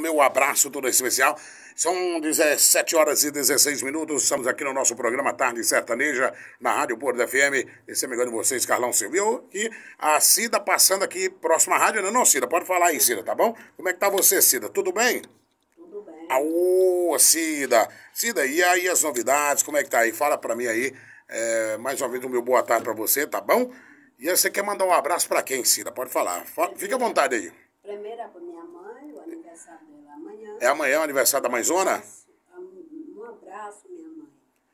meu abraço todo especial. São 17 horas e 16 minutos. Estamos aqui no nosso programa Tarde Sertaneja, na Rádio Porto FM. Esse é amigo de vocês, Carlão Silvio. E a Cida passando aqui, próxima rádio. Não, né? não, Cida, pode falar aí, Cida, tá bom? Como é que tá você, Cida? Tudo bem? Tudo bem. Aô, ah, Cida. Cida, e aí as novidades? Como é que tá aí? Fala pra mim aí. É, mais uma vez, o um meu boa tarde pra você, tá bom? E você quer mandar um abraço pra quem, Cida? Pode falar. Fica à vontade aí. Primeiro, pra minha mãe, o aniversário é amanhã é o aniversário da mãezona? Um abraço, minha mãe.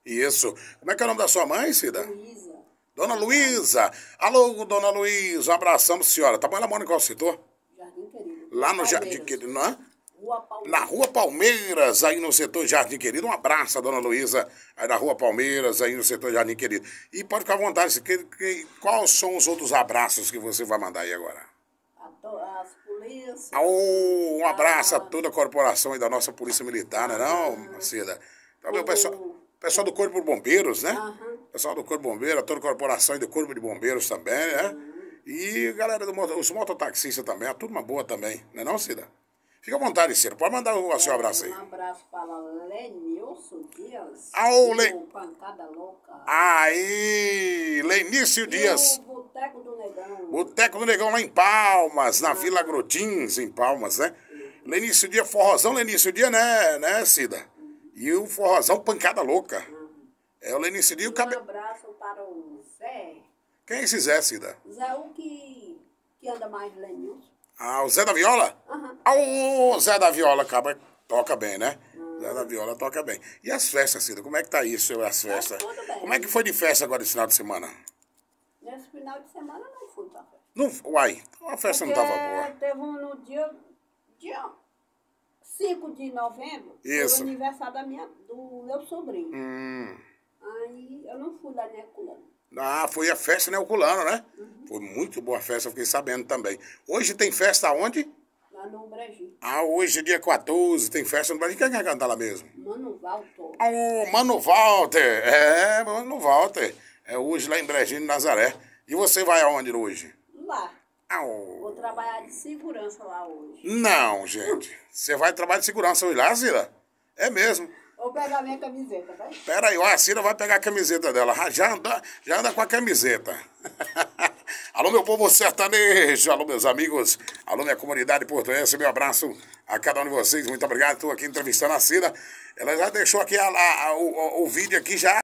Isso. Como é que é o nome da sua mãe, Cida? Luísa. Dona Luísa. Alô, Dona Luísa. Um abração senhora. Tá bom? Ela mora em qual setor? Jardim Querido. Lá no Jardim Querido, não é? Rua na Rua Palmeiras, aí no setor Jardim Querido. Um abraço, dona Luísa, aí na Rua Palmeiras, aí no setor Jardim Querido. E pode ficar à vontade, que, que, quais são os outros abraços que você vai mandar aí agora? um tá. abraço a toda a corporação e da nossa Polícia Militar, né não, cida Também tá, o pessoal, uhum. pessoal do Corpo de Bombeiros, né? Uhum. Pessoal do Corpo de Bombeiros, toda a corporação e do Corpo de Bombeiros também, né? Uhum. E galera, do, os mototaxistas também, a turma boa também, né não, Cida? Fica à vontade, Ciro. Pode mandar o, seu é, abraço aí. Um abraço para Lenilson Dias. Ah, o Le... Pancada Louca. Aí, Lenício Dias o Negão. Boteco do Negão lá em Palmas, na Vila Grotins, em Palmas, né? Lenício Dia, forrozão Lenício Dia, né, né, Cida? E o forrozão pancada louca. É o Lenício Dia e o cabelo. Um abraço para o Zé. Quem é esse Zé, Cida? Zé, o que, que anda mais Lenilson. Ah, o Zé da Viola? Aham. Uhum. Ah, o Zé da Viola acaba, toca bem, né? Zé da Viola toca bem. E as festas, Cida? Como é que tá isso, as tá festas? tudo bem. Como é que foi de festa agora esse final de semana? final de semana eu não fui pra festa. Não, uai, a festa Porque não tava boa. Teve um no dia, dia 5 de novembro, Isso. foi o aniversário da minha, do meu sobrinho. Hum. Aí eu não fui lá na né, Herculano. Ah, foi a festa né Herculano, né? Uhum. Foi muito boa a festa, fiquei sabendo também. Hoje tem festa onde? Lá no Brejinho. Ah, hoje é dia 14, tem festa no Brejinho. Quem é vai cantar lá mesmo? Mano Walter. Ah, o Mano Walter. É, Mano Walter. É hoje lá em Brejinho, Nazaré. E você vai aonde hoje? Lá. Au. Vou trabalhar de segurança lá hoje. Não, gente. Você vai trabalhar de segurança hoje lá, Cira? É mesmo. Vou pegar minha camiseta, tá? Pera aí, ó, a Cira vai pegar a camiseta dela. Já anda, já anda com a camiseta. alô, meu povo sertanejo, alô, meus amigos, alô, minha comunidade portuense, meu abraço a cada um de vocês. Muito obrigado. Estou aqui entrevistando a Cira. Ela já deixou aqui a, a, a, o, o vídeo aqui já.